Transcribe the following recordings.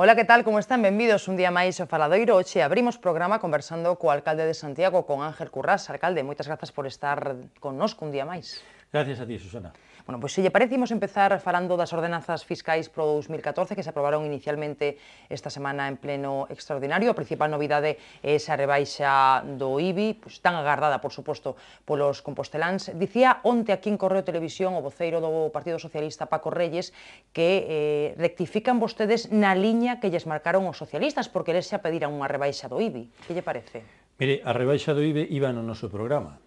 Ola, que tal? Como están? Benvidos un día máis ao Faladoiro. Oxe abrimos programa conversando co alcalde de Santiago, con Ángel Currás. Alcalde, moitas grazas por estar connosco un día máis. Gracias a ti, Susana. Bueno, pois se lle parece, imos empezar falando das ordenanzas fiscais pro 2014 que se aprobaron inicialmente esta semana en pleno extraordinario. A principal novidade é esa rebaixa do IBI, pois, tan agardada, por suposto, polos composteláns. Dicía onte aquí en Correo Televisión o voceiro do Partido Socialista, Paco Reyes, que eh, rectifican vostedes na liña que lles marcaron os socialistas, porque les xa pediran unha rebaixa do IBI. Que lle parece? Mire, a rebaixa do IBE iba no noso programa.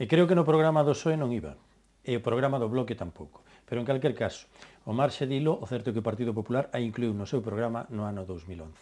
E creo que no programa do SOE non iba e o programa do Bloque tampouco. Pero en calquer caso, o marxe dilo, o certo é que o Partido Popular a incluiu no seu programa no ano 2011.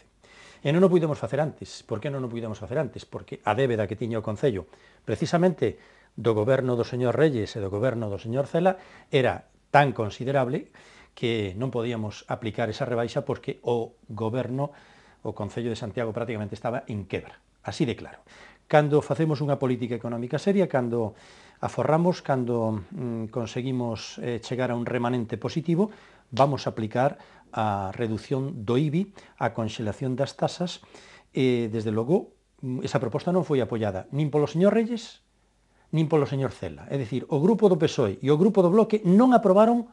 E non o puidemos facer antes. Por que non o puidemos facer antes? Porque a débeda que tiña o Concello, precisamente do goberno do señor Reyes e do goberno do señor Cela, era tan considerable que non podíamos aplicar esa rebaixa porque o goberno, o Concello de Santiago prácticamente estaba en quebra. Así de claro. Cando facemos unha política económica seria, cando aforramos cando mm, conseguimos eh, chegar a un remanente positivo, vamos a aplicar a reducción do IBI, a conxelación das tasas, e, desde logo, mm, esa proposta non foi apoiada nin polo señor Reyes, nin polo señor Cela. É dicir, o grupo do PSOE e o grupo do Bloque non aprobaron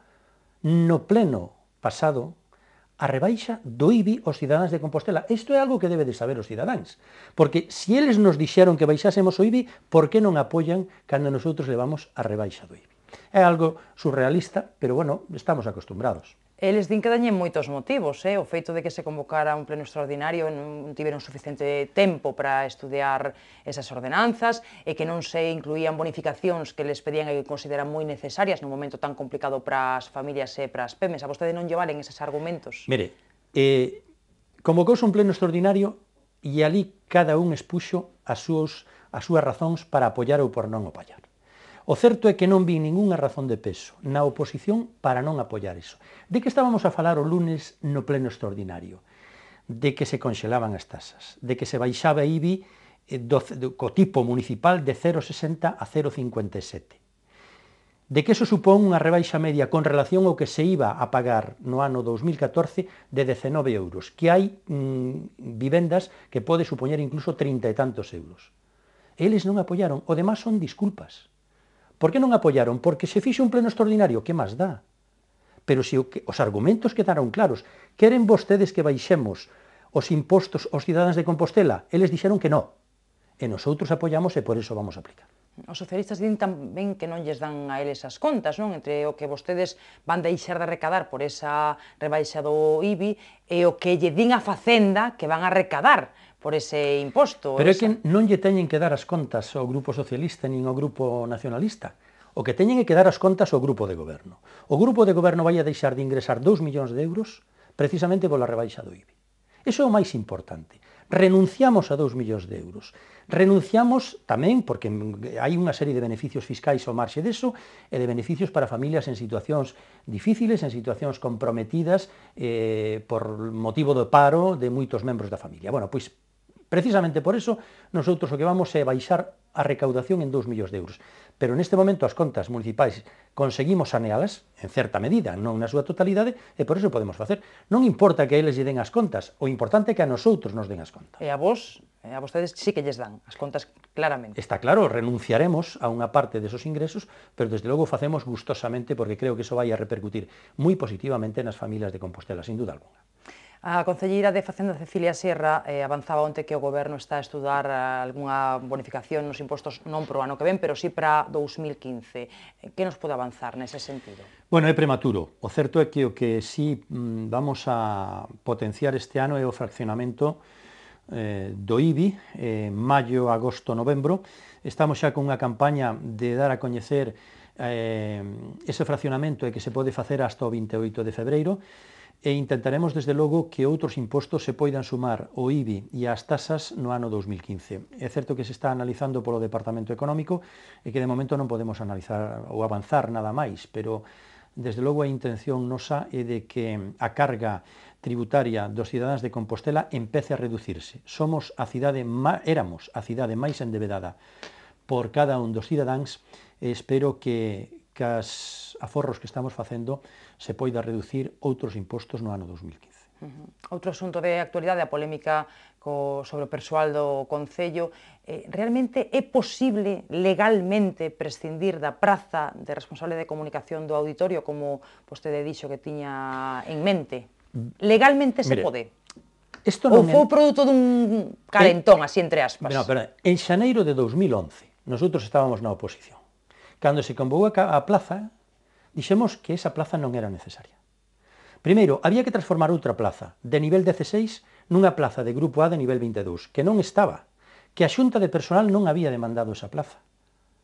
no pleno pasado a rebaixa do IBI aos cidadáns de Compostela. Isto é algo que debe de saber os cidadáns, porque se eles nos dixeron que baixásemos o IBI, por que non apoian cando nosotros levamos a rebaixa do IBI? É algo surrealista, pero bueno, estamos acostumbrados. Eles din que dañen moitos motivos, eh? o feito de que se convocara un pleno extraordinario non tiveron suficiente tempo para estudiar esas ordenanzas, e que non se incluían bonificacións que les pedían e que consideran moi necesarias nun momento tan complicado para as familias e para as PEMES. A vostede non lle valen eses argumentos? Mire, eh, convocouse un pleno extraordinario e ali cada un expuxo as súas, as súas razóns para apoiar ou por non apoiar. O certo é que non vi ningunha razón de peso na oposición para non apoiar iso. De que estábamos a falar o lunes no pleno extraordinario? De que se conxelaban as tasas, de que se baixaba IBI eh, do, do, co tipo municipal de 0,60 a 0,57 de que eso supón unha rebaixa media con relación ao que se iba a pagar no ano 2014 de 19 euros, que hai mm, vivendas que pode supoñer incluso 30 e tantos euros. Eles non apoiaron, o demás son disculpas. Por que non apoiaron? Porque se fixe un pleno extraordinario, que máis dá? Pero se os argumentos quedaron claros, queren vostedes que baixemos os impostos aos cidadáns de Compostela? Eles dixeron que non. E nosotros apoiamos e por iso vamos a aplicar. Os socialistas din tamén que non lles dan a eles as contas, non? Entre o que vostedes van deixar de recadar por esa rebaixa do IBI e o que lle din a Facenda que van a recadar por ese imposto. Pero esa... é que non lle teñen que dar as contas ao Grupo Socialista nin ao Grupo Nacionalista. O que teñen é que dar as contas ao Grupo de Goberno. O Grupo de Goberno vai a deixar de ingresar 2 millóns de euros precisamente pola rebaixa do IBI. Eso é o máis importante. Renunciamos a 2 millóns de euros. Renunciamos tamén, porque hai unha serie de beneficios fiscais ao marxe deso, e de beneficios para familias en situacións difíciles, en situacións comprometidas eh, por motivo do paro de moitos membros da familia. Bueno, pois Precisamente por eso, nosotros o que vamos é baixar a recaudación en 2 millóns de euros. Pero neste momento as contas municipais conseguimos sanealas, en certa medida, non na súa totalidade, e por iso podemos facer. Non importa que eles lle den as contas, o importante é que a nosotros nos den as contas. E a vos, a vostedes sí que lles dan as contas claramente. Está claro, renunciaremos a unha parte desos ingresos, pero desde logo facemos gustosamente porque creo que eso vai a repercutir moi positivamente nas familias de Compostela, sin duda alguna. A Concelleira de Facenda Cecilia Sierra eh, avanzaba onte que o goberno está a estudar eh, algunha bonificación nos impostos non para o ano que ven, pero sí para 2015. Que nos pode avanzar nese sentido? Bueno, é prematuro. O certo é que o que sí mm, vamos a potenciar este ano é o fraccionamento eh, do IBI, eh, maio, agosto, novembro. Estamos xa con unha campaña de dar a coñecer eh, ese fraccionamento e que se pode facer hasta o 28 de febreiro e intentaremos desde logo que outros impostos se poidan sumar ao IBI e as tasas no ano 2015. É certo que se está analizando polo Departamento Económico e que de momento non podemos analizar ou avanzar nada máis, pero desde logo a intención nosa é de que a carga tributaria dos cidadáns de Compostela empece a reducirse. Somos a cidade éramos a cidade máis endevedada por cada un dos cidadáns e espero que que as aforros que estamos facendo se poida reducir outros impostos no ano 2015. Outro asunto de actualidade, a polémica co, sobre o persoal do Concello. Eh, realmente é posible legalmente prescindir da praza de responsable de comunicación do auditorio, como vostede dixo que tiña en mente? Legalmente se Mire, pode? Isto non Ou foi o produto dun calentón, en... así entre aspas? No, perdón, en xaneiro de 2011, nosotros estábamos na oposición. Cando se convou a plaza, dixemos que esa plaza non era necesaria. Primeiro, había que transformar outra plaza, de nivel 16, nunha plaza de grupo A de nivel 22, que non estaba, que a xunta de personal non había demandado esa plaza.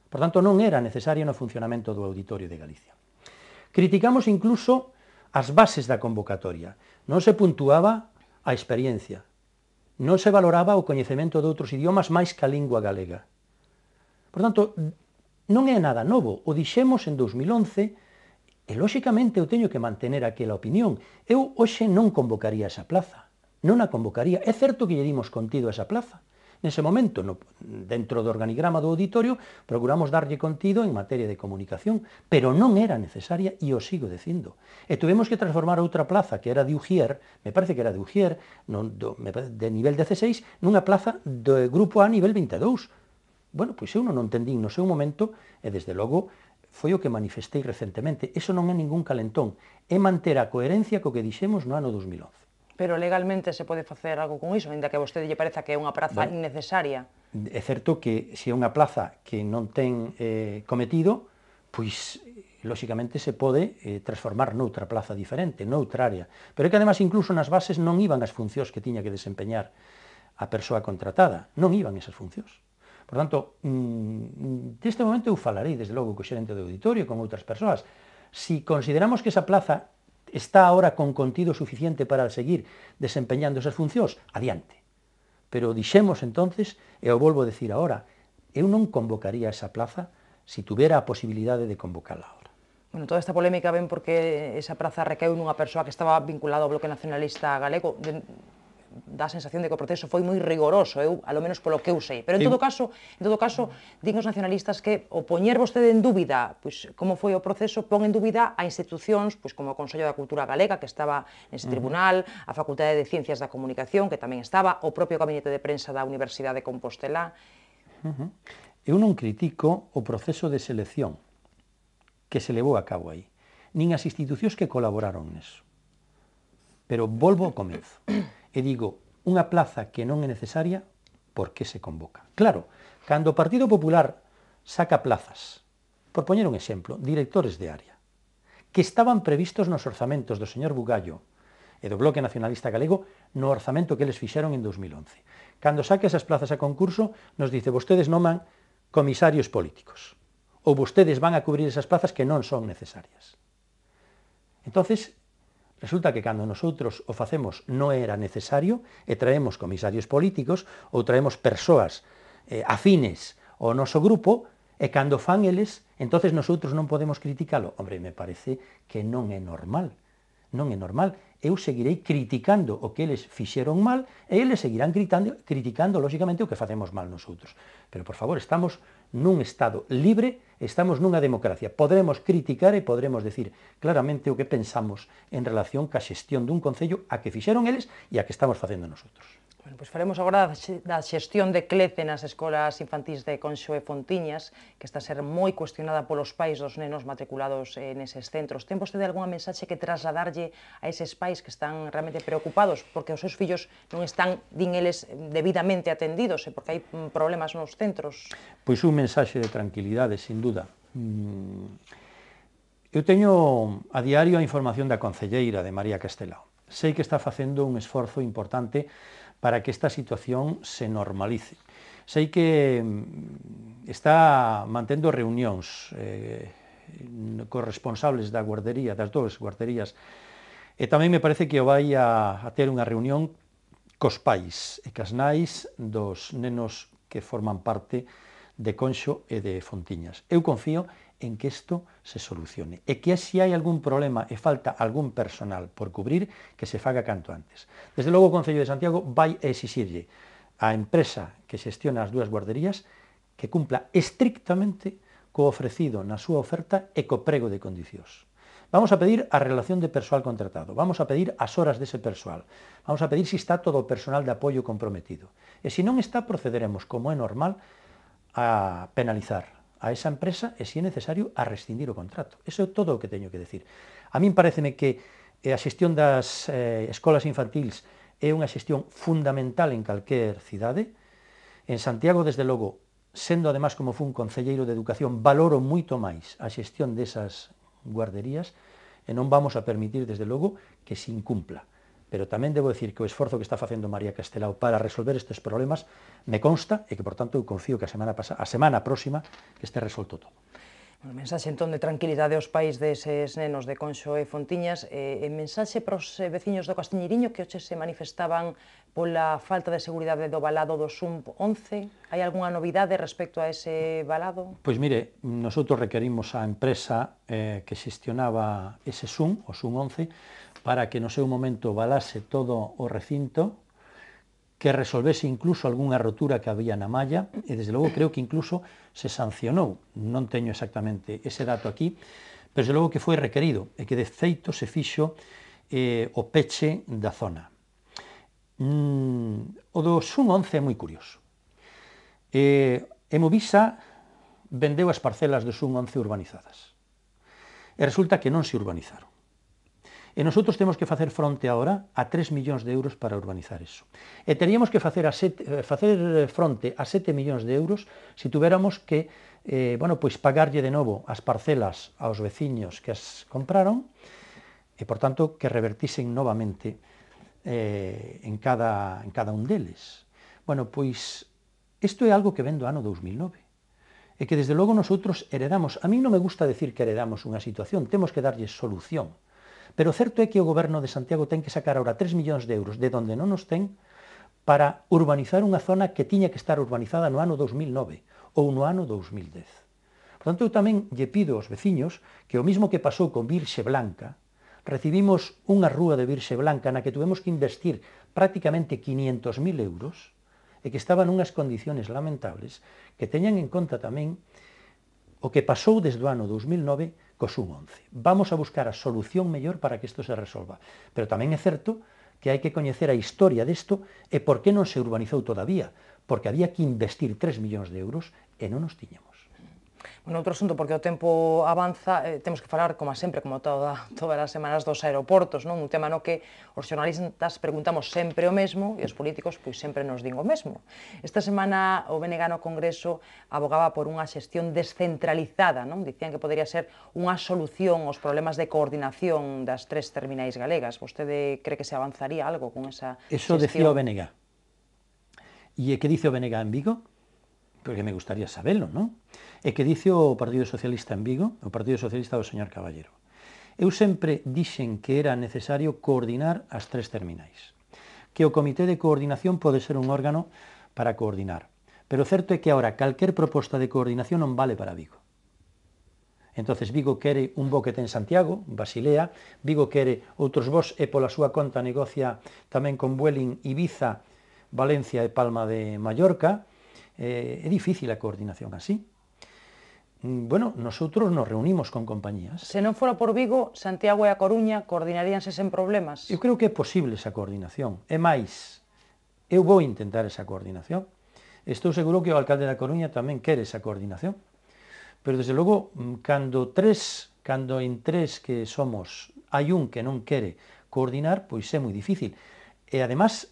Por tanto, non era necesario no funcionamento do Auditorio de Galicia. Criticamos incluso as bases da convocatoria. Non se puntuaba a experiencia, non se valoraba o coñecemento de outros idiomas máis que a lingua galega. Por tanto, Non é nada novo, o dixemos en 2011 e, lóxicamente, eu teño que mantener aquela opinión. Eu hoxe non convocaría esa plaza, non a convocaría. É certo que lle dimos contido a esa plaza. Nese momento, no, dentro do organigrama do auditorio, procuramos darlle contido en materia de comunicación, pero non era necesaria e o sigo dicindo. E tuvemos que transformar outra plaza que era de Ujier, me parece que era de Ujier, non, do, me, de nivel 16, nunha plaza do grupo A nivel 22, Bueno, pois eu non entendín no seu momento, e desde logo foi o que manifestei recentemente. Eso non é ningún calentón, é manter a coherencia co que dixemos no ano 2011. Pero legalmente se pode facer algo con iso, ainda que a vostede lle pareza que é unha praza bueno, innecesaria. É certo que se é unha plaza que non ten eh, cometido, pois lóxicamente se pode eh, transformar noutra plaza diferente, noutra área. Pero é que además incluso nas bases non iban as funcións que tiña que desempeñar a persoa contratada, non iban esas funcións. Por tanto, mm, mm, deste momento eu falarei, desde logo, co xerente do auditorio e con outras persoas. Si consideramos que esa plaza está ahora con contido suficiente para seguir desempeñando esas funcións, adiante. Pero dixemos entonces, e o volvo a decir ahora, eu non convocaría esa plaza se si tuvera a posibilidade de convocala ahora. Bueno, toda esta polémica ven porque esa praza recaeu nunha persoa que estaba vinculada ao Bloque Nacionalista Galego. De, da sensación de que o proceso foi moi rigoroso, eu, alo menos polo que eu sei. Pero en todo caso, en todo caso, din os nacionalistas que o poñer vostede en dúbida, pois como foi o proceso, pon en dúbida a institucións, pois como o Consello da Cultura Galega que estaba nese tribunal, a Facultade de Ciencias da Comunicación que tamén estaba, o propio gabinete de prensa da Universidade de Compostela. Eu non critico o proceso de selección que se levou a cabo aí, nin as institucións que colaboraron neso. Pero volvo ao comezo e digo, unha plaza que non é necesaria, por que se convoca? Claro, cando o Partido Popular saca plazas, por poñer un exemplo, directores de área, que estaban previstos nos orzamentos do señor Bugallo e do Bloque Nacionalista Galego no orzamento que les fixeron en 2011. Cando saque esas plazas a concurso, nos dice, vostedes noman comisarios políticos, ou vostedes van a cubrir esas plazas que non son necesarias. Entonces, Resulta que cando nosotros o facemos non era necesario e traemos comisarios políticos ou traemos persoas eh, afines ao noso grupo e cando fan eles, entonces nosotros non podemos criticalo. Hombre, me parece que non é normal. Non é normal. Eu seguirei criticando o que eles fixeron mal e eles seguirán gritando, criticando, lóxicamente, o que facemos mal nosotros. Pero, por favor, estamos nun Estado libre, estamos nunha democracia. Podremos criticar e podremos decir claramente o que pensamos en relación ca xestión dun Concello a que fixeron eles e a que estamos facendo nosotros. Bueno, pois faremos agora da xestión de Clece nas escolas infantís de Conxo e Fontiñas, que está a ser moi cuestionada polos pais dos nenos matriculados eh, neses centros. Ten vostede algunha mensaxe que trasladarlle a eses pais que están realmente preocupados porque os seus fillos non están, din eles, debidamente atendidos e eh, porque hai mm, problemas nos centros? Pois un mensaxe de tranquilidade, sin duda. Mm. Eu teño a diario a información da Concelleira de María Castelao. Sei que está facendo un esforzo importante para que esta situación se normalice. Sei que mm, está mantendo reunións eh, cos responsables da guardería, das dúas guarderías, e tamén me parece que vai a, a ter unha reunión cos pais e cas nais dos nenos que forman parte de Conxo e de Fontiñas. Eu confío en que isto se solucione e que se hai algún problema e falta algún personal por cubrir, que se faga canto antes. Desde logo o Concello de Santiago vai a exixirlle á empresa que xestiona as dúas guarderías que cumpla estrictamente co ofrecido na súa oferta e co prego de condicións. Vamos a pedir a relación de persoal contratado, vamos a pedir as horas dese persoal, vamos a pedir se si está todo o personal de apoio comprometido. E se non está, procederemos, como é normal, a penalizar a esa empresa e, se é necesario, a rescindir o contrato. Eso é todo o que teño que decir. A min pareceme que eh, a xestión das eh, escolas infantils é unha xestión fundamental en calquer cidade. En Santiago, desde logo, sendo además como fun concelleiro de Educación, valoro moito máis a xestión desas guarderías e non vamos a permitir, desde logo, que se incumpla pero tamén debo decir que o esforzo que está facendo María Castelao para resolver estes problemas me consta e que, por tanto, eu confío que a semana, pasa, a semana próxima que este resolto todo. Bueno, mensaxe entón de tranquilidade aos pais deses nenos de Conxo e Fontiñas e, eh, e mensaxe pros eh, veciños do Castiñiriño que hoxe se manifestaban pola falta de seguridade do balado do SUMP 11? Hai algunha novidade respecto a ese balado? Pois mire, nosotros requerimos á empresa eh, que xestionaba ese SUM, o SUM 11, para que no seu momento balase todo o recinto, que resolvese incluso algunha rotura que había na malla, e desde logo creo que incluso se sancionou, non teño exactamente ese dato aquí, pero desde logo que foi requerido, e que de feito se fixo eh, o peche da zona. Mm, o do Sun 11 é moi curioso. Eh, Emovisa vendeu as parcelas do Sun 11 urbanizadas. E resulta que non se urbanizaron. E nosotros temos que facer fronte agora a 3 millóns de euros para urbanizar eso. E teríamos que facer, a set, eh, facer eh, fronte a 7 millóns de euros se tuviéramos que eh, bueno, pois pagarlle de novo as parcelas aos veciños que as compraron e, por tanto, que revertisen novamente eh, en, cada, en cada un deles. Bueno, pois isto é algo que ven do ano 2009 e que desde logo nosotros heredamos. A mí non me gusta decir que heredamos unha situación, temos que darlle solución. Pero certo é que o goberno de Santiago ten que sacar ahora 3 millóns de euros de donde non os ten para urbanizar unha zona que tiña que estar urbanizada no ano 2009 ou no ano 2010. Por tanto, eu tamén lle pido aos veciños que o mismo que pasou con Virxe Blanca, recibimos unha rúa de Virxe Blanca na que tuvemos que investir prácticamente 500.000 euros e que estaba unhas condiciones lamentables, que teñan en conta tamén o que pasou desde o ano 2009 co sub-11. Vamos a buscar a solución mellor para que isto se resolva. Pero tamén é certo que hai que coñecer a historia disto e por que non se urbanizou todavía, porque había que investir 3 millóns de euros e non os tiñamos outro asunto, porque o tempo avanza, eh, temos que falar, como sempre, como toda, todas as semanas dos aeroportos, non? un tema no que os xornalistas preguntamos sempre o mesmo e os políticos pois sempre nos din o mesmo. Esta semana o BNG no Congreso abogaba por unha xestión descentralizada, non? dicían que podería ser unha solución aos problemas de coordinación das tres terminais galegas. Vostede cree que se avanzaría algo con esa Eso xestión? Eso decía o BNG. E que dice o BNG en Vigo? porque me gustaría sabelo, non? E que dice o Partido Socialista en Vigo, o Partido Socialista do señor Caballero. Eu sempre dixen que era necesario coordinar as tres terminais, que o Comité de Coordinación pode ser un órgano para coordinar, pero certo é que ahora calquer proposta de coordinación non vale para Vigo. Entonces Vigo quere un bo que ten Santiago, Basilea, Vigo quere outros bos e pola súa conta negocia tamén con Vueling, Ibiza, Valencia e Palma de Mallorca, Eh, é difícil a coordinación así. Mm, bueno, nosotros nos reunimos con compañías. Se non fora por Vigo, Santiago e a Coruña coordinaríanse sen problemas. Eu creo que é posible esa coordinación. É máis, eu vou intentar esa coordinación. Estou seguro que o alcalde da Coruña tamén quere esa coordinación. Pero, desde logo, mm, cando tres, cando en tres que somos hai un que non quere coordinar, pois é moi difícil. E, ademais,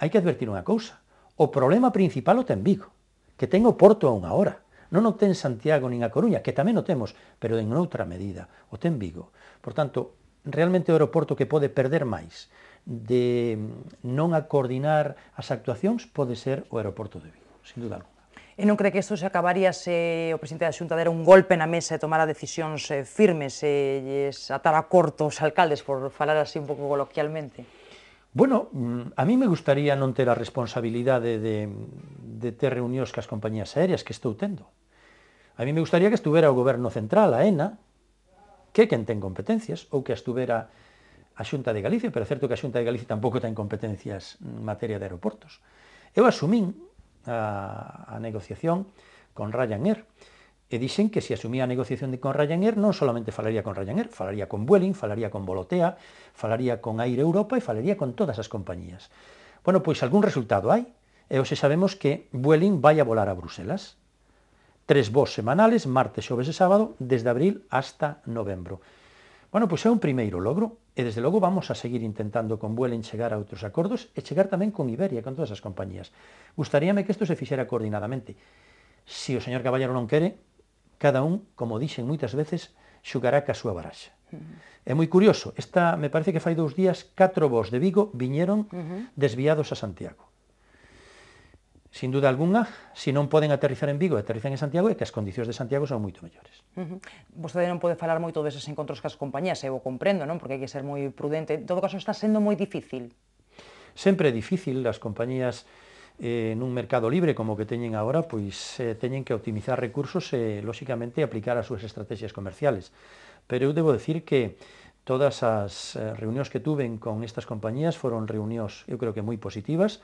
hai que advertir unha cousa. O problema principal o ten Vigo, que ten o Porto a unha hora. Non o ten Santiago nin a Coruña, que tamén o temos, pero en outra medida, o ten Vigo. Por tanto, realmente o aeroporto que pode perder máis de mm, non a coordinar as actuacións pode ser o aeroporto de Vigo, sin duda alguna. E non cree que isto se acabaría se o presidente da Xunta dera un golpe na mesa e tomara decisións eh, firmes e lles atara corto os alcaldes, por falar así un pouco coloquialmente? Bueno, mm, a mí me gustaría non ter a responsabilidade de, de ter reunións as compañías aéreas que estou tendo. A mí me gustaría que estuvera o goberno central, a ENA, que quen ten competencias, ou que estuvera a Xunta de Galicia, pero é certo que a Xunta de Galicia tampouco ten competencias en materia de aeroportos. Eu asumín a, a negociación con Ryanair, E dixen que se asumía a negociación de con Ryanair non solamente falaría con Ryanair, falaría con Vueling, falaría con Volotea, falaría con Air Europa e falaría con todas as compañías. Bueno, pois algún resultado hai. E hoxe sabemos que Vueling vai a volar a Bruselas. Tres voos semanales, martes, xoves e sábado, desde abril hasta novembro. Bueno, pois é un primeiro logro e desde logo vamos a seguir intentando con Vueling chegar a outros acordos e chegar tamén con Iberia, con todas as compañías. Gustaríame que isto se fixera coordinadamente. Se si o señor Caballero non quere, Cada un, como dixen moitas veces, xugará ca súa baraxa. Uh -huh. É moi curioso, esta, me parece que fai dous días, catro vos de Vigo viñeron uh -huh. desviados a Santiago. Sin duda alguna, se si non poden aterrizar en Vigo e aterrizan en Santiago, é que as condicións de Santiago son moito mellores. Uh -huh. Vostede non pode falar moito deses encontros que as compañías, eu o comprendo, non? porque hai que ser moi prudente. En todo caso, está sendo moi difícil. Sempre é difícil, as compañías en un mercado libre como que tienen ahora, pues eh, tienen que optimizar recursos e, eh, lógicamente, aplicar a sus estrategias comerciales. Pero debo decir que todas las eh, reuniones que tuve con estas compañías fueron reuniones, yo creo que muy positivas,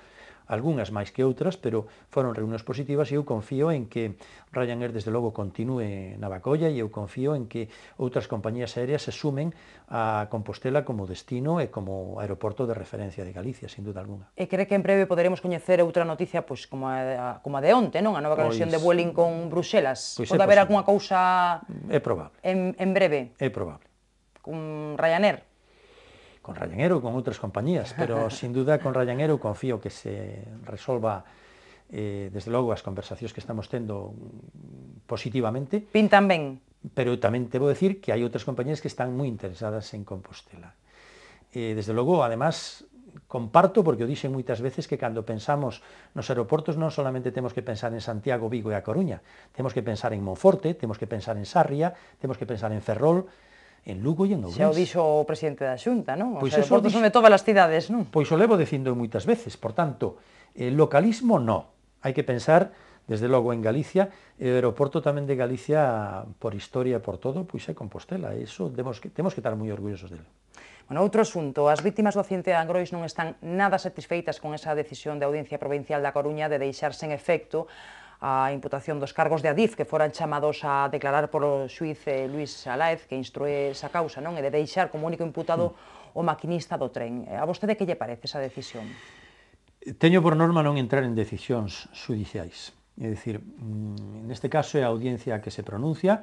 algunhas máis que outras, pero foron reunións positivas e eu confío en que Ryanair, desde logo, continue na Bacolla e eu confío en que outras compañías aéreas se sumen a Compostela como destino e como aeroporto de referencia de Galicia, sin duda alguna. E cree que en breve poderemos coñecer outra noticia pois, como, a, como a de onte, non? A nova pois conexión pois, de Vueling con Bruxelas. Pois Pode haber algunha cousa... É probable. En, en breve. É probable. Con Ryanair con Ryanair ou con outras compañías, pero sin duda con Ryanair eu confío que se resolva eh, desde logo as conversacións que estamos tendo positivamente. Pintan ben. Pero tamén te vou decir que hai outras compañías que están moi interesadas en Compostela. Eh, desde logo, además, comparto, porque o dixen moitas veces, que cando pensamos nos aeroportos non solamente temos que pensar en Santiago, Vigo e A Coruña, temos que pensar en Monforte, temos que pensar en Sarria, temos que pensar en Ferrol, en Lugo e en Ourense. Xa o dixo o presidente da Xunta, non? O pois xa, dixo... son de todas as cidades, non? Pois o levo dicindo moitas veces, por tanto, eh, localismo no. Hai que pensar desde logo en Galicia, e o aeroporto tamén de Galicia, por historia e por todo, pois é Compostela, e iso temos que, temos que estar moi orgullosos dele. Bueno, outro asunto, as vítimas do accidente de Angrois non están nada satisfeitas con esa decisión da Audiencia Provincial da Coruña de deixarse en efecto a imputación dos cargos de Adif que foran chamados a declarar polo xuiz eh, Luis Alaez que instrue esa causa, non? E de deixar como único imputado o maquinista do tren. Eh, a vostede que lle parece esa decisión? Teño por norma non entrar en decisións judiciais. É dicir, mm, neste caso é a audiencia que se pronuncia,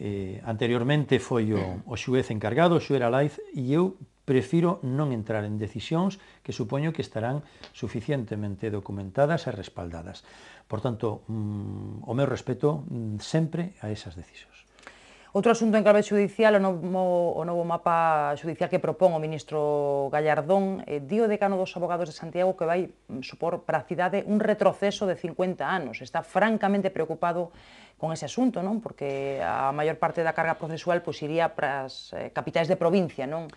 eh, anteriormente foi o, o xuez encargado, o xuera Laiz, e eu Prefiro non entrar en decisións que supoño que estarán suficientemente documentadas e respaldadas. Por tanto, mm, o meu respeto mm, sempre a esas decisións. Outro asunto en clave judicial, o novo, o novo mapa judicial que propón o ministro Gallardón, eh, dio decano dos abogados de Santiago que vai mm, supor para a cidade un retroceso de 50 anos. Está francamente preocupado con ese asunto, non? Porque a maior parte da carga procesual pois, iría para as eh, capitais de provincia, non?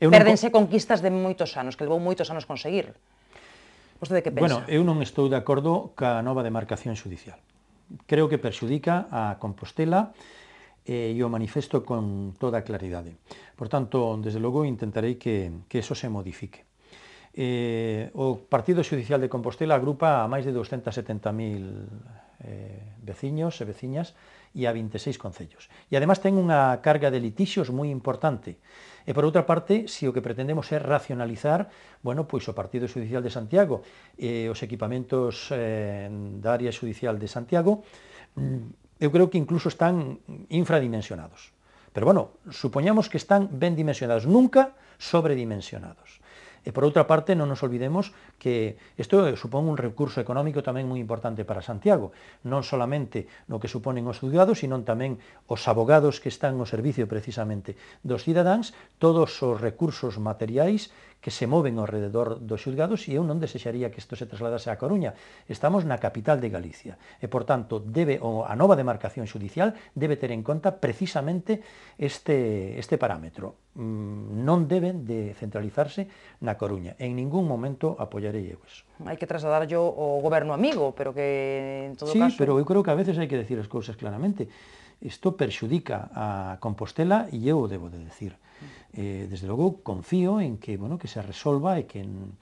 eu Perdense non... conquistas de moitos anos, que levou moitos anos conseguir. Vostede que pensa? Bueno, eu non estou de acordo ca nova demarcación judicial. Creo que perxudica a Compostela eh, e o manifesto con toda claridade. Por tanto, desde logo, intentarei que, que eso se modifique. Eh, o Partido Judicial de Compostela agrupa a máis de 270.000 eh, veciños e veciñas e a 26 concellos. E ademais ten unha carga de litixios moi importante. E por outra parte, se o que pretendemos é racionalizar, bueno, pois o Partido Judicial de Santiago e os equipamentos eh, da área judicial de Santiago, mm, eu creo que incluso están infradimensionados. Pero bueno, supoñamos que están ben dimensionados, nunca sobredimensionados. E por outra parte, non nos olvidemos que isto eh, supón un recurso económico tamén moi importante para Santiago, non solamente no que suponen os estudiados, sino tamén os abogados que están no servicio precisamente dos cidadáns, todos os recursos materiais que se moven ao rededor dos xulgados e eu non desexaría que isto se trasladase a Coruña. Estamos na capital de Galicia e, por tanto, debe, a nova demarcación judicial debe ter en conta precisamente este, este parámetro. Mm, non deben de centralizarse na Coruña. En ningún momento apoyarei eu eso. Hai que trasladar yo o goberno amigo, pero que en todo sí, caso... Sí, pero eu creo que a veces hai que decir as cousas claramente. Isto perxudica a Compostela e eu o debo de decir. Eh, desde logo, confío en que, bueno, que se resolva e que, en,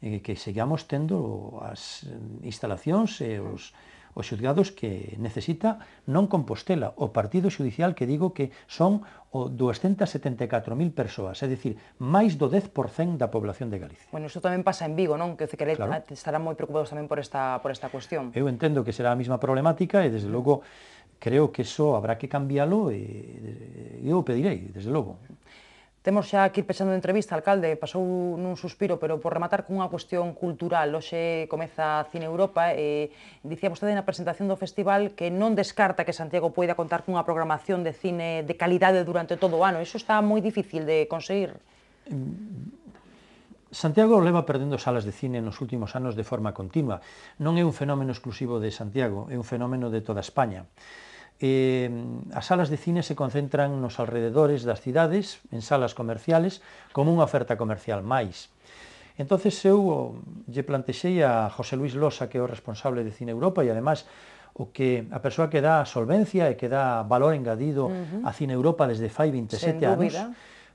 eh, que sigamos tendo as instalacións e os, os xudgados que necesita non Compostela, o Partido Xudicial que digo que son o 274.000 persoas, é dicir, máis do 10% da población de Galicia. Bueno, isto tamén pasa en Vigo, non? Que, que claro. estarán moi preocupados tamén por esta, por esta cuestión. Eu entendo que será a mesma problemática e, desde logo, creo que eso habrá que cambiálo e, e eu pedirei, desde logo. Temos xa aquí pensando en entrevista, alcalde, pasou nun suspiro, pero por rematar cunha cuestión cultural, hoxe comeza Cine Europa, e dicía vostede na presentación do festival que non descarta que Santiago poida contar cunha programación de cine de calidade durante todo o ano. Iso está moi difícil de conseguir. Santiago leva perdendo salas de cine nos últimos anos de forma continua. Non é un fenómeno exclusivo de Santiago, é un fenómeno de toda España eh, as salas de cine se concentran nos alrededores das cidades, en salas comerciales, como unha oferta comercial máis. Entonces eu lle plantexei a José Luis Losa, que é o responsable de Cine Europa, e ademais o que a persoa que dá solvencia e que dá valor engadido uh -huh. a Cine Europa desde fai 27 anos,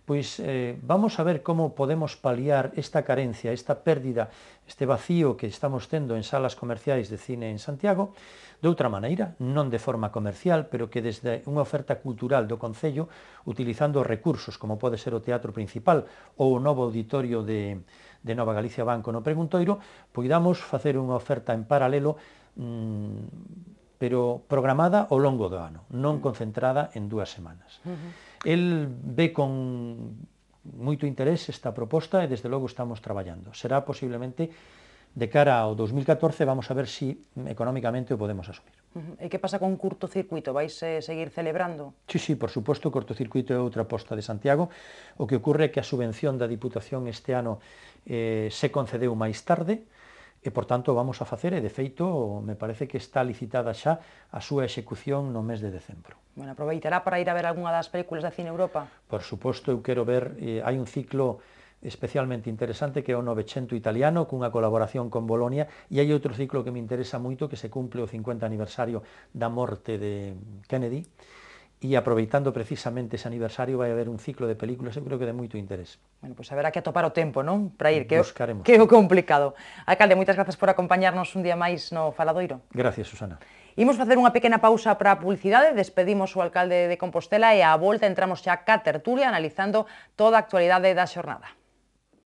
Pois eh, vamos a ver como podemos paliar esta carencia, esta pérdida, este vacío que estamos tendo en salas comerciais de cine en Santiago, de outra maneira, non de forma comercial, pero que desde unha oferta cultural do Concello, utilizando recursos como pode ser o Teatro Principal ou o novo auditorio de, de Nova Galicia Banco no Preguntoiro, poidamos facer unha oferta en paralelo mmm, pero programada ao longo do ano, non mm. concentrada en dúas semanas. Uh -huh. El ve con moito interés esta proposta e desde logo estamos traballando. Será posiblemente de cara ao 2014 vamos a ver si económicamente o podemos asumir. E que pasa con curto circuito? Vais eh, seguir celebrando? Sí, sí, por suposto, curto circuito é outra posta de Santiago. O que ocorre é que a subvención da Diputación este ano eh, se concedeu máis tarde, e, por tanto, vamos a facer e, de feito, me parece que está licitada xa a súa execución no mes de decembro. Bueno, aproveitará para ir a ver algunha das películas da Cine Europa? Por suposto, eu quero ver, eh, hai un ciclo especialmente interesante que é o Novecento italiano cunha colaboración con Bolonia e hai outro ciclo que me interesa moito que se cumple o 50 aniversario da morte de Kennedy e aproveitando precisamente ese aniversario vai haber un ciclo de películas, eu creo que de moito interés. Bueno, pois pues haberá que atopar o tempo, non? Para ir, que que é o complicado. Alcalde, moitas grazas por acompañarnos un día máis no Faladoiro. Gracias, Susana. Imos facer unha pequena pausa para a publicidade, despedimos o alcalde de Compostela e á volta entramos xa a tertulia analizando toda a actualidade da xornada.